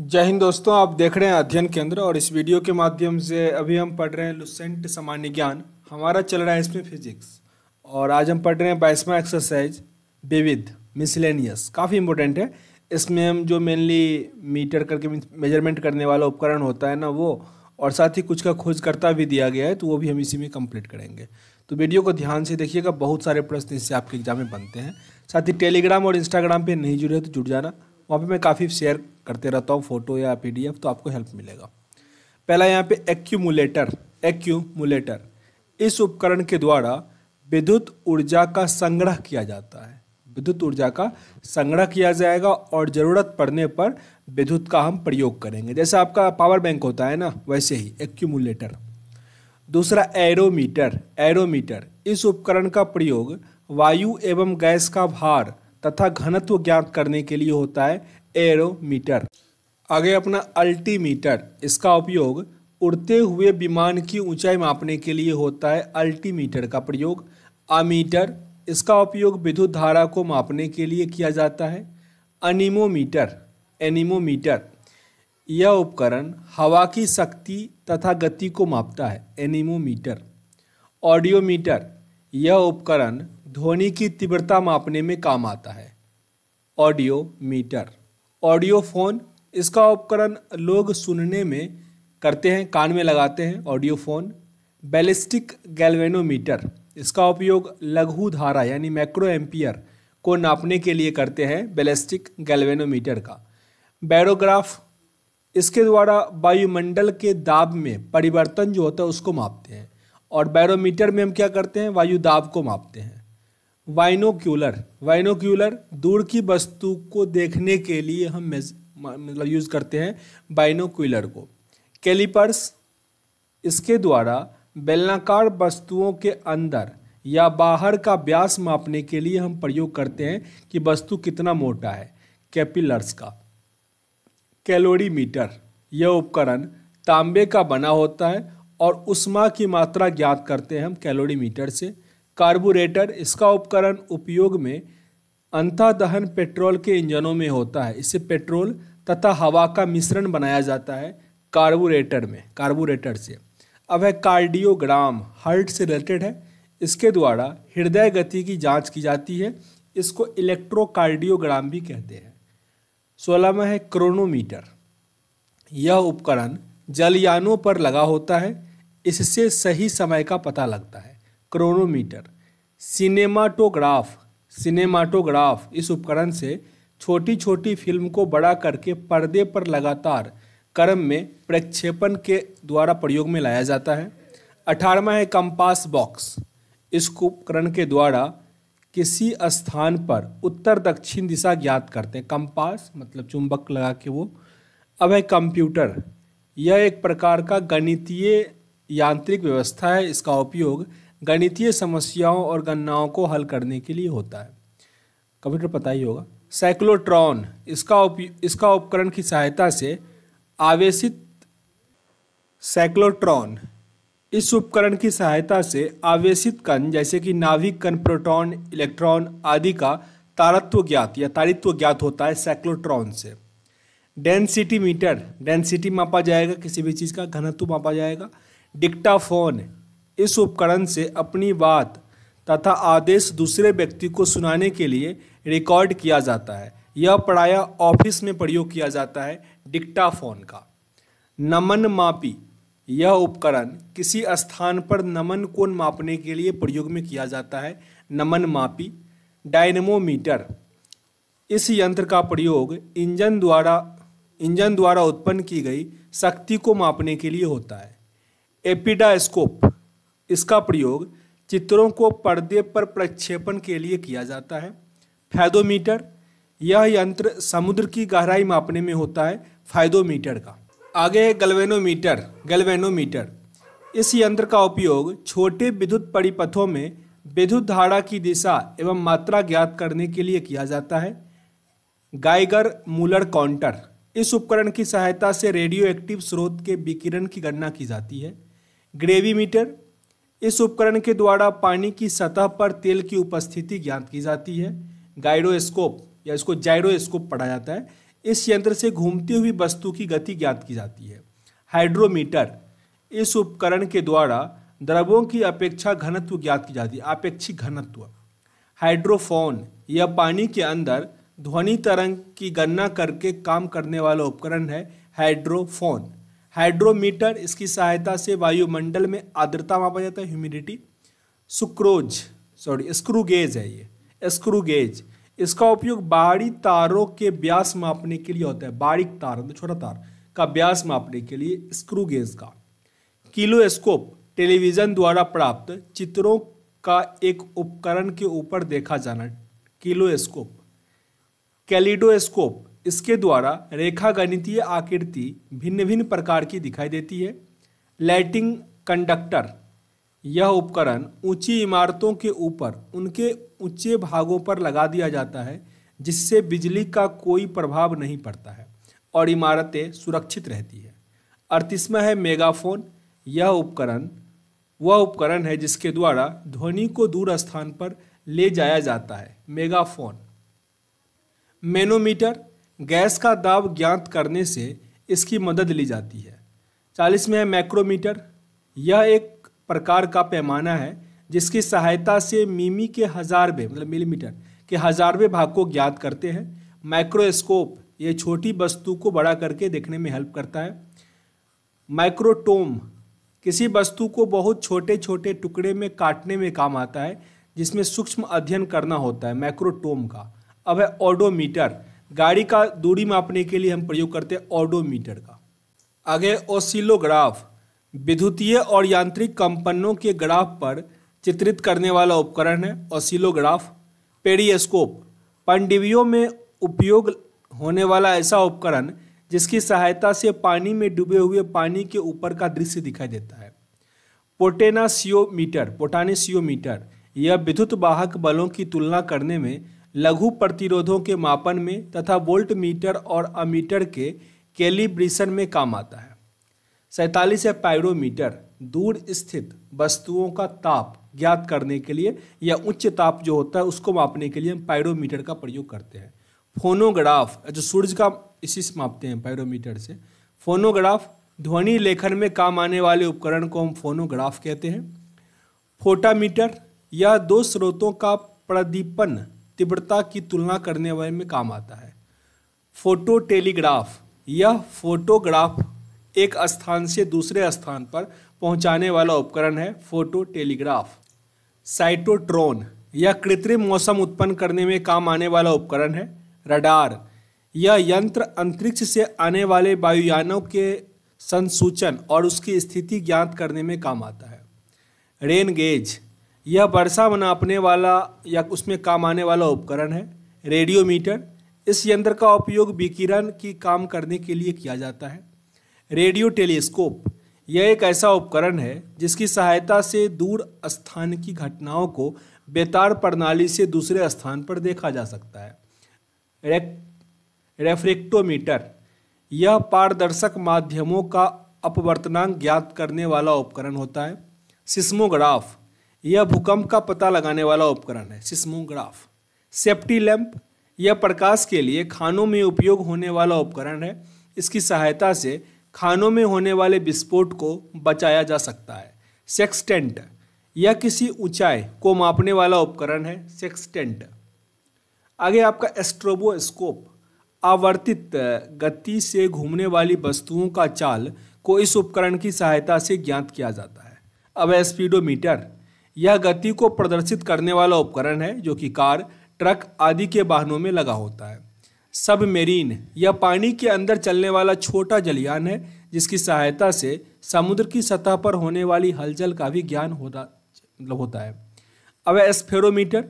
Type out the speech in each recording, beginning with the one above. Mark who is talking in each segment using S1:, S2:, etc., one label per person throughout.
S1: जय हिंद दोस्तों आप देख रहे हैं अध्ययन केंद्र और इस वीडियो के माध्यम से अभी हम पढ़ रहे हैं लुसेंट सामान्य ज्ञान हमारा चल रहा है इसमें फिजिक्स और आज हम पढ़ रहे हैं बाईसवा एक्सरसाइज विविध मिसलेनियस काफ़ी इंपॉर्टेंट है इसमें हम जो मेनली मीटर करके मेजरमेंट करने वाला उपकरण होता है ना वो और साथ ही कुछ का खोजकर्ता भी दिया गया है तो वो भी हम इसी में कंप्लीट करेंगे तो वीडियो को ध्यान से देखिएगा बहुत सारे प्रश्न इससे आपके एग्जाम में बनते हैं साथ ही टेलीग्राम और इंस्टाग्राम पर नहीं जुड़े तो जुड़ जाना वहाँ पे मैं काफ़ी शेयर करते रहता हूँ फ़ोटो या पीडीएफ तो आपको हेल्प मिलेगा पहला यहाँ पे एक्यूमुलेटर एक्यूमुलेटर इस उपकरण के द्वारा विद्युत ऊर्जा का संग्रह किया जाता है विद्युत ऊर्जा का संग्रह किया जाएगा और ज़रूरत पड़ने पर विद्युत का हम प्रयोग करेंगे जैसे आपका पावर बैंक होता है ना वैसे ही एक्यूमुलेटर दूसरा एरोमीटर एरोमीटर इस उपकरण का प्रयोग वायु एवं गैस का भार तथा घनत्व ज्ञात करने के लिए होता है एरोमीटर आगे अपना अल्टीमीटर इसका उपयोग उड़ते हुए विमान की ऊंचाई मापने के लिए होता है अल्टीमीटर का प्रयोग अमीटर इसका उपयोग विद्युत धारा को मापने के लिए किया जाता है अनिमोमीटर एनिमोमीटर यह उपकरण हवा की शक्ति तथा गति को मापता है एनिमोमीटर ऑडियोमीटर यह उपकरण ध्वनि की तीव्रता मापने में काम आता है ऑडियो मीटर ऑडियो फोन इसका उपकरण लोग सुनने में करते हैं कान में लगाते हैं ऑडियो फोन बैलिस्टिक गैल्वेनोमीटर इसका उपयोग लघु धारा यानी मैक्रो एम्पियर को नापने के लिए करते हैं बैलिस्टिक गैल्वेनोमीटर का बैरोग्राफ इसके द्वारा वायुमंडल के दाब में परिवर्तन जो होता है उसको मापते हैं और बैरोमीटर में हम क्या करते हैं वायु दाब को मापते हैं वाइनोक्यूलर वाइनोक्यूलर दूर की वस्तु को देखने के लिए हम मतलब यूज़ करते हैं बाइनोक्यूलर को कैलिपर्स इसके द्वारा बेलनाकार वस्तुओं के अंदर या बाहर का व्यास मापने के लिए हम प्रयोग करते हैं कि वस्तु कितना मोटा है कैपिलर्स का कैलोरीमीटर यह उपकरण तांबे का बना होता है और उष्मा की मात्रा ज्ञात करते हैं हम कैलोरीमीटर से कार्बोरेटर इसका उपकरण उपयोग में अंतः दहन पेट्रोल के इंजनों में होता है इससे पेट्रोल तथा हवा का मिश्रण बनाया जाता है कार्बोरेटर में कार्बोरेटर से अब है कार्डियोग्राम हार्ट से रिलेटेड है इसके द्वारा हृदय गति की जांच की जाती है इसको इलेक्ट्रोकार्डियोग्राम भी कहते हैं सोलहवा है क्रोनोमीटर यह उपकरण जलयानों पर लगा होता है इससे सही समय का पता लगता है क्रोनोमीटर सिनेमाटोग्राफ सिनेमाटोग्राफ इस उपकरण से छोटी छोटी फिल्म को बड़ा करके पर्दे पर लगातार क्रम में प्रक्षेपण के द्वारा प्रयोग में लाया जाता है अठारहवा है कंपास बॉक्स इस उपकरण के द्वारा किसी स्थान पर उत्तर दक्षिण दिशा ज्ञात करते हैं कंपास मतलब चुंबक लगा के वो अब है कंप्यूटर यह एक प्रकार का गणितीय यांत्रिक व्यवस्था है इसका उपयोग गणितीय समस्याओं और गणनाओं को हल करने के लिए होता है कंप्यूटर पता ही होगा साइक्लोट्रॉन इसका उप इसका उपकरण की सहायता से आवेशित साइक्लोट्रॉन इस उपकरण की सहायता से आवेशित कण जैसे कि नाभिक कण प्रोटॉन इलेक्ट्रॉन आदि का तारत्व ज्ञात या तारित्व ज्ञात होता है साइक्लोट्रॉन से डेंसिटी मीटर डेंसिटी मापा जाएगा किसी भी चीज़ का घनत्व मापा जाएगा डिक्टाफोन इस उपकरण से अपनी बात तथा आदेश दूसरे व्यक्ति को सुनाने के लिए रिकॉर्ड किया जाता है यह प्राय ऑफिस में प्रयोग किया जाता है डिक्टाफोन का नमन मापी यह उपकरण किसी स्थान पर नमन कोण मापने के लिए प्रयोग में किया जाता है नमन मापी डायनमोमीटर इस यंत्र का प्रयोग इंजन द्वारा इंजन द्वारा उत्पन्न की गई शक्ति को मापने के लिए होता है एपिडास्कोप इसका प्रयोग चित्रों को पर्दे पर प्रक्षेपण के लिए किया जाता है फैदोमीटर यह यंत्र समुद्र की गहराई मापने में होता है फायदोमीटर का आगे है गलवेनोमीटर गलवेनोमीटर इस यंत्र का उपयोग छोटे विद्युत परिपथों में विद्युत धारा की दिशा एवं मात्रा ज्ञात करने के लिए किया जाता है गाइगर मूलर काउंटर इस उपकरण की सहायता से रेडियो एक्टिव स्रोत के विकिरण की गणना की जाती है ग्रेवीमीटर इस उपकरण के द्वारा पानी की सतह पर तेल की उपस्थिति ज्ञात की जाती है गाइडोस्कोप या इसको जाइडोस्कोप पढ़ा जाता है इस यंत्र से घूमती हुई वस्तु की गति ज्ञात की जाती है हाइड्रोमीटर इस उपकरण के द्वारा द्रवों की अपेक्षा घनत्व ज्ञात की जाती है अपेक्षित घनत्व हाइड्रोफोन यह पानी के अंदर ध्वनि तरंग की गणना करके काम करने वाला उपकरण है हाइड्रोफोन हाइड्रोमीटर इसकी सहायता से वायुमंडल में आर्द्रता मापा जाता है humidity sucrose sorry screw gauge है ये स्क्रू गेज इसका उपयोग बाड़ी तारों के ब्यास मापने के लिए होता है बारीक तार मतलब छोटा तार का ब्यास मापने के लिए स्क्रू गेज का किलोस्कोप टेलीविज़न द्वारा प्राप्त चित्रों का एक उपकरण के ऊपर देखा जाना किलोस्कोप कैलिडोस्कोप इसके द्वारा रेखा गणितीय आकृति भिन्न भिन्न प्रकार की दिखाई देती है लाइटिंग कंडक्टर यह उपकरण ऊंची इमारतों के ऊपर उनके ऊंचे भागों पर लगा दिया जाता है जिससे बिजली का कोई प्रभाव नहीं पड़ता है और इमारतें सुरक्षित रहती है अड़तीसवा है मेगाफोन यह उपकरण वह उपकरण है जिसके द्वारा ध्वनि को दूर स्थान पर ले जाया जाता है मेगाफोन मेनोमीटर गैस का दाब ज्ञात करने से इसकी मदद ली जाती है चालीस में है मैक्रोमीटर यह एक प्रकार का पैमाना है जिसकी सहायता से मीमी के हज़ारवे मतलब मिलीमीटर के हज़ारवे भाग को ज्ञात करते हैं माइक्रोस्कोप ये छोटी वस्तु को बड़ा करके देखने में हेल्प करता है माइक्रोटोम किसी वस्तु को बहुत छोटे छोटे टुकड़े में काटने में काम आता है जिसमें सूक्ष्म अध्ययन करना होता है माइक्रोटोम का अब है ओडोमीटर गाड़ी का दूरी मापने के लिए हम प्रयोग करते हैं ऑडोमीटर का आगे ओसिलोग्राफ विद्युतीय और यांत्रिक कंपनों के ग्राफ पर चित्रित करने वाला उपकरण है ओसिलोग्राफ पेरियस्कोप पंडिवियों में उपयोग होने वाला ऐसा उपकरण जिसकी सहायता से पानी में डूबे हुए पानी के ऊपर का दृश्य दिखाई देता है पोटेनासियोमीटर पोटानेसियोमीटर यह विद्युत वाहक बलों की तुलना करने में लघु प्रतिरोधों के मापन में तथा वोल्ट मीटर और अमीटर के कैलिब्रेशन में काम आता है सैतालीस या पायरोमीटर दूर स्थित वस्तुओं का ताप ज्ञात करने के लिए या उच्च ताप जो होता है उसको मापने के लिए हम पायरोमीटर का प्रयोग करते हैं फोनोग्राफ जो सूरज का इसी से मापते हैं पायरोमीटर से फोनोग्राफ ध्वनि लेखन में काम आने वाले उपकरण को हम फोनोग्राफ कहते हैं फोटामीटर यह दो स्रोतों का प्रदीपन तीव्रता की तुलना करने वाले में काम आता है फोटो टेलीग्राफ यह फोटोग्राफ एक स्थान से दूसरे स्थान पर पहुंचाने वाला उपकरण है फोटो टेलीग्राफ साइटोट्रोन यह कृत्रिम मौसम उत्पन्न करने में काम आने वाला उपकरण है रडार यह यंत्र अंतरिक्ष से आने वाले वायुयानों के संसूचन और उसकी स्थिति ज्ञात करने में काम आता है रेन गेज यह वर्षा मनापने वाला या उसमें काम आने वाला उपकरण है रेडियोमीटर इस यंत्र का उपयोग विकिरण की काम करने के लिए किया जाता है रेडियो टेलीस्कोप यह एक ऐसा उपकरण है जिसकी सहायता से दूर स्थान की घटनाओं को बेतार प्रणाली से दूसरे स्थान पर देखा जा सकता है रे, रेफ्रेक्टोमीटर यह पारदर्शक माध्यमों का अपवर्तनांक ज्ञात करने वाला उपकरण होता है सिस्मोग्राफ यह भूकंप का पता लगाने वाला उपकरण है सिस्मोग्राफ सेफ्टी लैंप यह प्रकाश के लिए खानों में उपयोग होने वाला उपकरण है इसकी सहायता से खानों में होने वाले विस्फोट को बचाया जा सकता है सेक्सटेंट यह किसी ऊंचाई को मापने वाला उपकरण है सेक्सटेंट आगे आपका एस्ट्रोबोस्कोप आवर्तित गति से घूमने वाली वस्तुओं का चाल को इस उपकरण की सहायता से ज्ञात किया जाता है अब स्पीडोमीटर यह गति को प्रदर्शित करने वाला उपकरण है जो कि कार ट्रक आदि के वाहनों में लगा होता है सब मेरीन यह पानी के अंदर चलने वाला छोटा जलयान है जिसकी सहायता से समुद्र की सतह पर होने वाली हलचल का भी ज्ञान होता मतलब होता है अब एस्फेरोमीटर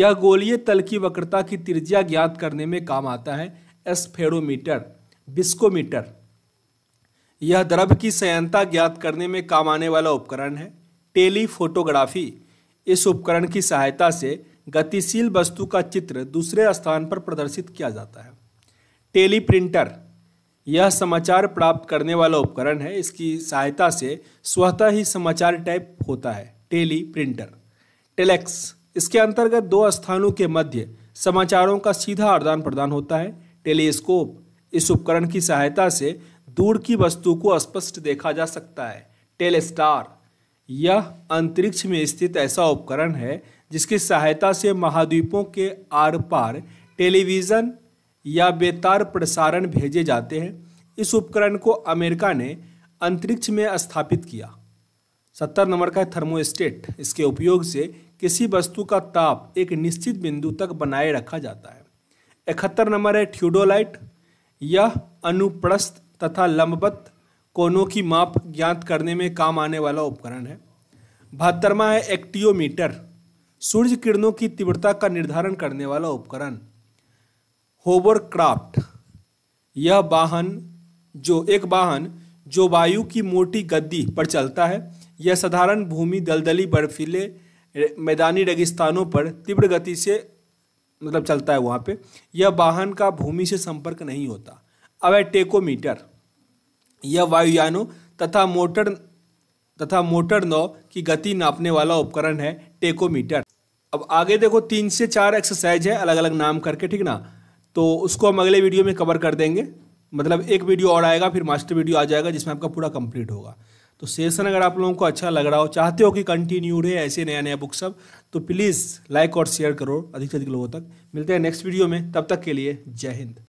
S1: यह गोलीय तल की वक्रता की त्रिज्या ज्ञात करने में काम आता है एस्फेरोमीटर बिस्कोमीटर यह द्रव की सयनता ज्ञात करने में काम आने वाला उपकरण है टेलीफोटोग्राफी इस उपकरण की सहायता से गतिशील वस्तु का चित्र दूसरे स्थान पर प्रदर्शित किया जाता है टेली प्रिंटर यह समाचार प्राप्त करने वाला उपकरण है इसकी सहायता से स्वतः ही समाचार टाइप होता है टेली प्रिंटर टेलेक्स इसके अंतर्गत दो स्थानों के मध्य समाचारों का सीधा आदान प्रदान होता है टेलीस्कोप इस उपकरण की सहायता से दूर की वस्तु को स्पष्ट देखा जा सकता है टेलेस्टार यह अंतरिक्ष में स्थित ऐसा उपकरण है जिसकी सहायता से महाद्वीपों के आर पार टेलीविज़न या बेतार प्रसारण भेजे जाते हैं इस उपकरण को अमेरिका ने अंतरिक्ष में स्थापित किया सत्तर नंबर का है थर्मोस्टेट इसके उपयोग से किसी वस्तु का ताप एक निश्चित बिंदु तक बनाए रखा जाता है इकहत्तर नंबर है ट्यूडोलाइट यह अनुप्रस्थ तथा लंबवत कोनों की माप ज्ञात करने में काम आने वाला उपकरण है बहत्तरवा है एक्टियोमीटर सूर्य किरणों की तीव्रता का निर्धारण करने वाला उपकरण होवरक्राफ्ट यह वाहन जो एक वाहन जो वायु की मोटी गद्दी पर चलता है यह साधारण भूमि दलदली बर्फीले मैदानी रेगिस्तानों पर तीव्र गति से मतलब चलता है वहाँ पे यह वाहन का भूमि से संपर्क नहीं होता अब है टेकोमीटर यह वायुयानों तथा मोटर तथा मोटर नौ की गति नापने वाला उपकरण है टेकोमीटर अब आगे देखो तीन से चार एक्सरसाइज है अलग अलग नाम करके ठीक ना तो उसको हम अगले वीडियो में कवर कर देंगे मतलब एक वीडियो और आएगा फिर मास्टर वीडियो आ जाएगा जिसमें आपका पूरा कंप्लीट होगा तो सेशन अगर आप लोगों को अच्छा लग रहा हो चाहते हो कि कंटिन्यू रहे ऐसे नया नया बुक सब तो प्लीज़ लाइक और शेयर करो अधिक से अधिक लोगों तक मिलते हैं नेक्स्ट वीडियो में तब तक के लिए जय हिंद